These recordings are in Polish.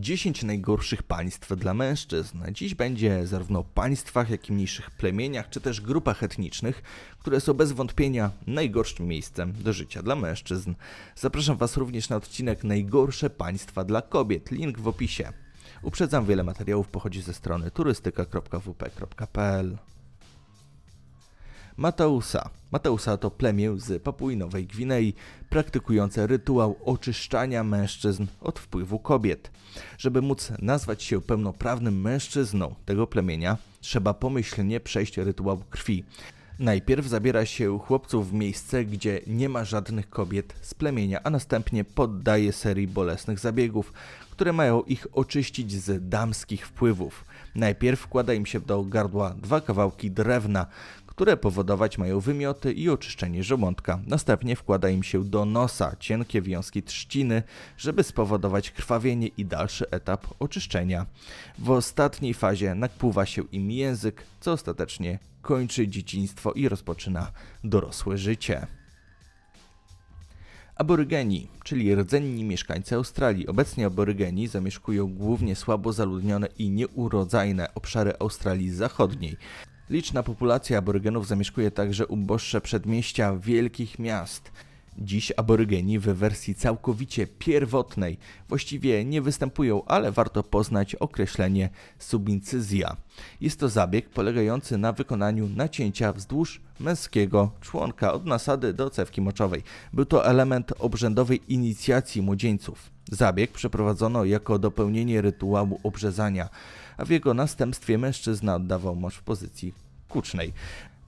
10 najgorszych państw dla mężczyzn. Dziś będzie zarówno o państwach, jak i mniejszych plemieniach, czy też grupach etnicznych, które są bez wątpienia najgorszym miejscem do życia dla mężczyzn. Zapraszam Was również na odcinek Najgorsze państwa dla kobiet, link w opisie. Uprzedzam, wiele materiałów pochodzi ze strony turystyka.wp.pl. Matausa. Matausa to plemię z Papui Nowej Gwinei, praktykujące rytuał oczyszczania mężczyzn od wpływu kobiet. Żeby móc nazwać się pełnoprawnym mężczyzną tego plemienia, trzeba pomyślnie przejść rytuał krwi. Najpierw zabiera się chłopców w miejsce, gdzie nie ma żadnych kobiet z plemienia, a następnie poddaje serii bolesnych zabiegów, które mają ich oczyścić z damskich wpływów. Najpierw wkłada im się do gardła dwa kawałki drewna, które powodować mają wymioty i oczyszczenie żołądka. Następnie wkłada im się do nosa cienkie wiązki trzciny, żeby spowodować krwawienie i dalszy etap oczyszczenia. W ostatniej fazie napływa się im język, co ostatecznie kończy dzieciństwo i rozpoczyna dorosłe życie. Aborygeni, czyli rdzenni mieszkańcy Australii. Obecnie aborygeni zamieszkują głównie słabo zaludnione i nieurodzajne obszary Australii Zachodniej. Liczna populacja aborygenów zamieszkuje także uboższe przedmieścia wielkich miast. Dziś aborygeni w wersji całkowicie pierwotnej właściwie nie występują, ale warto poznać określenie subincyzja. Jest to zabieg polegający na wykonaniu nacięcia wzdłuż męskiego członka od nasady do cewki moczowej. Był to element obrzędowej inicjacji młodzieńców. Zabieg przeprowadzono jako dopełnienie rytuału obrzezania a w jego następstwie mężczyzna oddawał mąż w pozycji kucznej.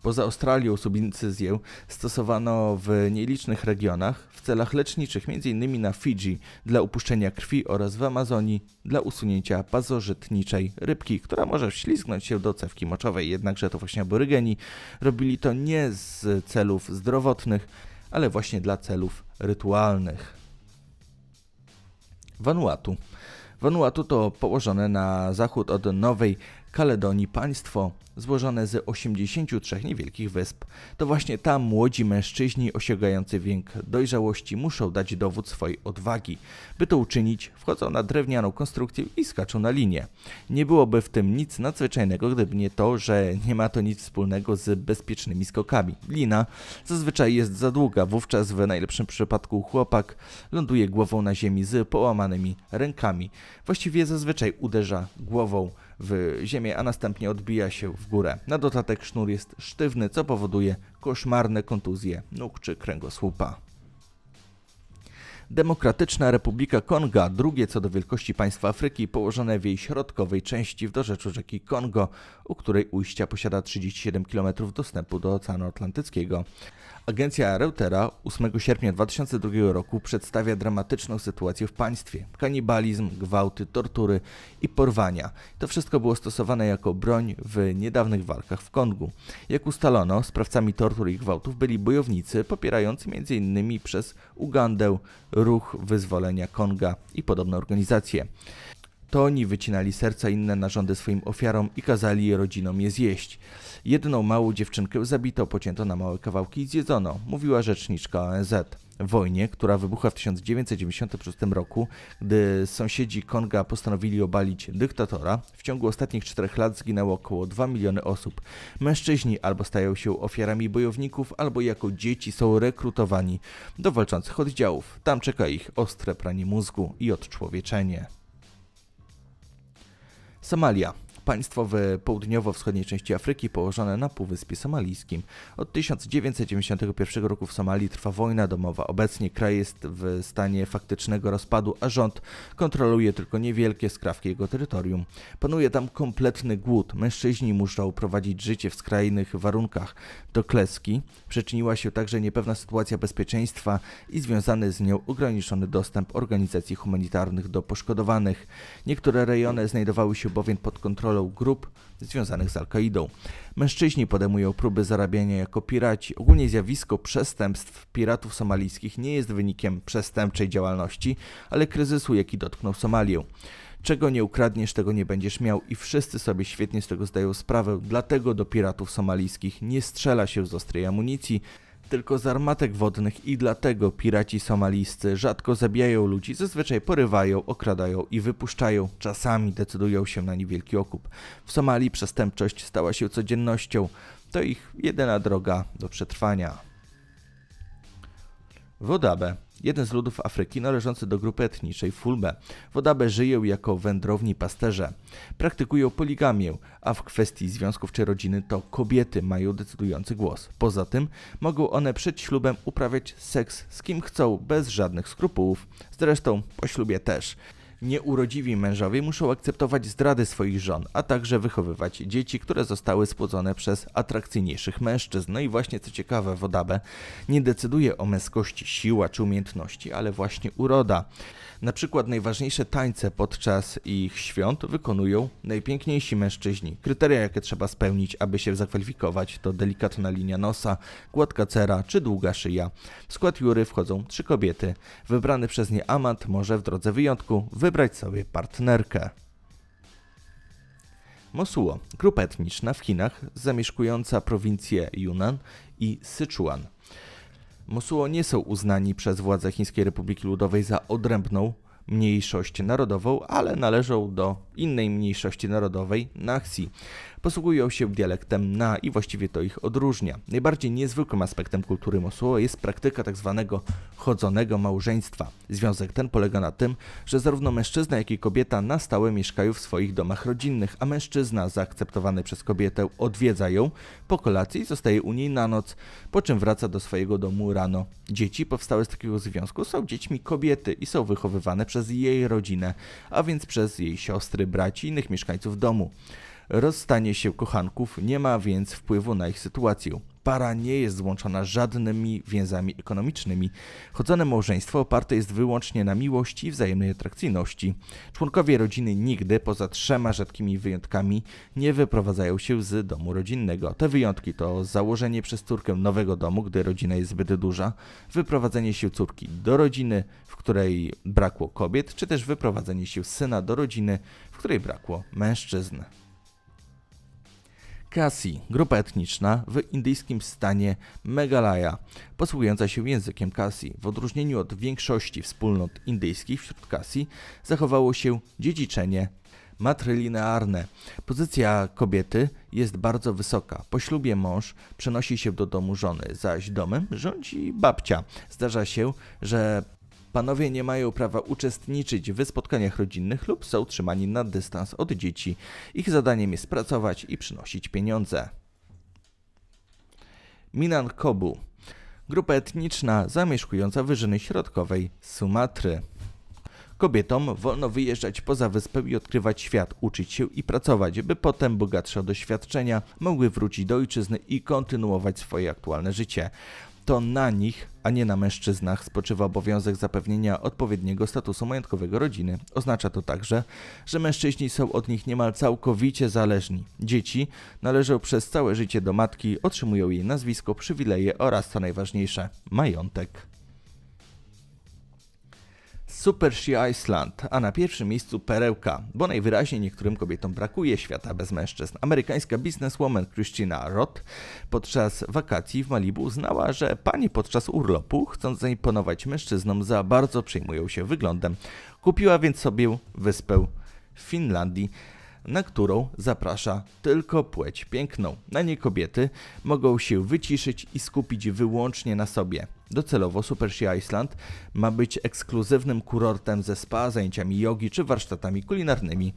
Poza Australią subincyzję stosowano w nielicznych regionach w celach leczniczych, m.in. na Fidżi dla upuszczenia krwi oraz w Amazonii dla usunięcia pazożytniczej rybki, która może wślizgnąć się do cewki moczowej. Jednakże to właśnie aborygeni robili to nie z celów zdrowotnych, ale właśnie dla celów rytualnych. Vanuatu. Vanuatu to położone na zachód od Nowej Kaledonii państwo złożone z 83 niewielkich wysp. To właśnie tam młodzi mężczyźni osiągający wiek dojrzałości muszą dać dowód swojej odwagi. By to uczynić, wchodzą na drewnianą konstrukcję i skaczą na linię. Nie byłoby w tym nic nadzwyczajnego, gdyby nie to, że nie ma to nic wspólnego z bezpiecznymi skokami. Lina zazwyczaj jest za długa, wówczas w najlepszym przypadku chłopak ląduje głową na ziemi z połamanymi rękami. Właściwie zazwyczaj uderza głową w ziemię, a następnie odbija się w górę. Na dodatek sznur jest sztywny, co powoduje koszmarne kontuzje nóg czy kręgosłupa. Demokratyczna Republika Konga, drugie co do wielkości państwo Afryki, położone w jej środkowej części w dorzeczu rzeki Kongo, u której ujścia posiada 37 km dostępu do Oceanu Atlantyckiego. Agencja Reutera 8 sierpnia 2002 roku przedstawia dramatyczną sytuację w państwie. Kanibalizm, gwałty, tortury i porwania. To wszystko było stosowane jako broń w niedawnych walkach w Kongu. Jak ustalono, sprawcami tortur i gwałtów byli bojownicy popierający m.in. przez Ugandę Ruch Wyzwolenia Konga i podobne organizacje to oni wycinali serca inne narządy swoim ofiarom i kazali rodzinom je zjeść. Jedną małą dziewczynkę zabito, pocięto na małe kawałki i zjedzono, mówiła rzeczniczka ONZ. W wojnie, która wybuchła w 1996 roku, gdy sąsiedzi Konga postanowili obalić dyktatora, w ciągu ostatnich czterech lat zginęło około 2 miliony osób. Mężczyźni albo stają się ofiarami bojowników, albo jako dzieci są rekrutowani do walczących oddziałów. Tam czeka ich ostre pranie mózgu i odczłowieczenie. Somalia Państwo w południowo-wschodniej części Afryki położone na Półwyspie Somalijskim. Od 1991 roku w Somalii trwa wojna domowa. Obecnie kraj jest w stanie faktycznego rozpadu, a rząd kontroluje tylko niewielkie skrawki jego terytorium. Panuje tam kompletny głód. Mężczyźni muszą prowadzić życie w skrajnych warunkach. Do klęski przyczyniła się także niepewna sytuacja bezpieczeństwa i związany z nią ograniczony dostęp organizacji humanitarnych do poszkodowanych. Niektóre rejony znajdowały się bowiem pod kontrolą grup związanych z Al-Kaidą. Mężczyźni podejmują próby zarabiania jako piraci. Ogólnie zjawisko przestępstw piratów somalijskich nie jest wynikiem przestępczej działalności, ale kryzysu, jaki dotknął Somalię. Czego nie ukradniesz, tego nie będziesz miał i wszyscy sobie świetnie z tego zdają sprawę, dlatego do piratów somalijskich nie strzela się z ostrej amunicji, tylko z armatek wodnych i dlatego piraci somalijscy rzadko zabijają ludzi, zazwyczaj porywają, okradają i wypuszczają. Czasami decydują się na niewielki okup. W Somalii przestępczość stała się codziennością. To ich jedyna droga do przetrwania. Wodabe Jeden z ludów Afryki należący do grupy etnicznej Fulbe. Wodabe żyją jako wędrowni pasterze. Praktykują poligamię, a w kwestii związków czy rodziny to kobiety mają decydujący głos. Poza tym mogą one przed ślubem uprawiać seks z kim chcą, bez żadnych skrupułów. Zresztą po ślubie też. Nieurodziwi mężowie muszą akceptować zdrady swoich żon, a także wychowywać dzieci, które zostały spłodzone przez atrakcyjniejszych mężczyzn. No i właśnie co ciekawe, Wodabe nie decyduje o męskości, siła czy umiejętności, ale właśnie uroda. Na przykład najważniejsze tańce podczas ich świąt wykonują najpiękniejsi mężczyźni. Kryteria, jakie trzeba spełnić, aby się zakwalifikować, to delikatna linia nosa, gładka cera czy długa szyja. W skład jury wchodzą trzy kobiety. Wybrany przez nie amant może w drodze wyjątku wy wybrać sobie partnerkę. Mosuo, grupa etniczna w Chinach zamieszkująca prowincje Yunnan i Sichuan. Mosuo nie są uznani przez władze Chińskiej Republiki Ludowej za odrębną mniejszość narodową, ale należą do innej mniejszości narodowej Naxi, posługują się dialektem na i właściwie to ich odróżnia. Najbardziej niezwykłym aspektem kultury Mosuła jest praktyka tzw. Tak chodzonego małżeństwa. Związek ten polega na tym, że zarówno mężczyzna, jak i kobieta na stałe mieszkają w swoich domach rodzinnych, a mężczyzna zaakceptowany przez kobietę odwiedza ją po kolacji, zostaje u niej na noc, po czym wraca do swojego domu rano. Dzieci powstałe z takiego związku są dziećmi kobiety i są wychowywane przez jej rodzinę, a więc przez jej siostry, braci i innych mieszkańców domu. Rozstanie się kochanków nie ma więc wpływu na ich sytuację. Para nie jest złączona żadnymi więzami ekonomicznymi. Chodzone małżeństwo oparte jest wyłącznie na miłości i wzajemnej atrakcyjności. Członkowie rodziny nigdy, poza trzema rzadkimi wyjątkami, nie wyprowadzają się z domu rodzinnego. Te wyjątki to założenie przez córkę nowego domu, gdy rodzina jest zbyt duża, wyprowadzenie się córki do rodziny, w której brakło kobiet, czy też wyprowadzenie się syna do rodziny, w której brakło mężczyzn. Kasi, grupa etniczna w indyjskim stanie Meghalaya, posługująca się językiem Kasi. W odróżnieniu od większości wspólnot indyjskich wśród Kasi zachowało się dziedziczenie matrylinearne. Pozycja kobiety jest bardzo wysoka. Po ślubie mąż przenosi się do domu żony, zaś domem rządzi babcia. Zdarza się, że Panowie nie mają prawa uczestniczyć w spotkaniach rodzinnych lub są trzymani na dystans od dzieci. Ich zadaniem jest pracować i przynosić pieniądze. Minan Kobu grupa etniczna zamieszkująca wyżyny środkowej Sumatry. Kobietom wolno wyjeżdżać poza wyspę i odkrywać świat, uczyć się i pracować, by potem bogatsze doświadczenia mogły wrócić do ojczyzny i kontynuować swoje aktualne życie to na nich, a nie na mężczyznach spoczywa obowiązek zapewnienia odpowiedniego statusu majątkowego rodziny. Oznacza to także, że mężczyźni są od nich niemal całkowicie zależni. Dzieci należą przez całe życie do matki, otrzymują jej nazwisko, przywileje oraz, co najważniejsze, majątek. Super She Island, a na pierwszym miejscu perełka, bo najwyraźniej niektórym kobietom brakuje świata bez mężczyzn. Amerykańska bizneswoman Christina Roth podczas wakacji w Malibu uznała, że panie podczas urlopu, chcąc zaimponować mężczyznom, za bardzo przejmują się wyglądem. Kupiła więc sobie wyspę w Finlandii na którą zaprasza tylko płeć piękną. Na niej kobiety mogą się wyciszyć i skupić wyłącznie na sobie. Docelowo Super Ski Island ma być ekskluzywnym kurortem ze spa, zajęciami jogi czy warsztatami kulinarnymi.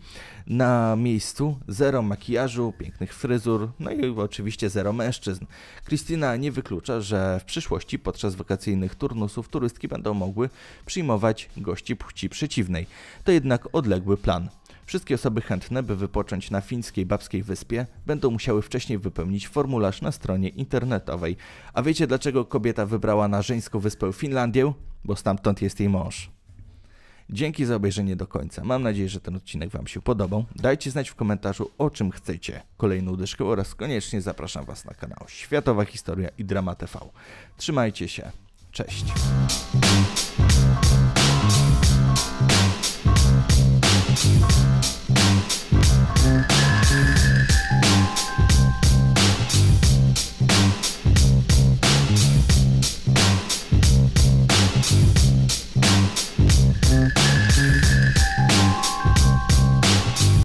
Na miejscu zero makijażu, pięknych fryzur, no i oczywiście zero mężczyzn. Kristina nie wyklucza, że w przyszłości podczas wakacyjnych turnusów turystki będą mogły przyjmować gości płci przeciwnej. To jednak odległy plan. Wszystkie osoby chętne, by wypocząć na fińskiej babskiej wyspie, będą musiały wcześniej wypełnić formularz na stronie internetowej. A wiecie dlaczego kobieta wybrała na żeńską wyspę Finlandię? Bo stamtąd jest jej mąż. Dzięki za obejrzenie do końca. Mam nadzieję, że ten odcinek Wam się podobał. Dajcie znać w komentarzu o czym chcecie kolejną dyszkę oraz koniecznie zapraszam Was na kanał Światowa Historia i Drama TV. Trzymajcie się. Cześć.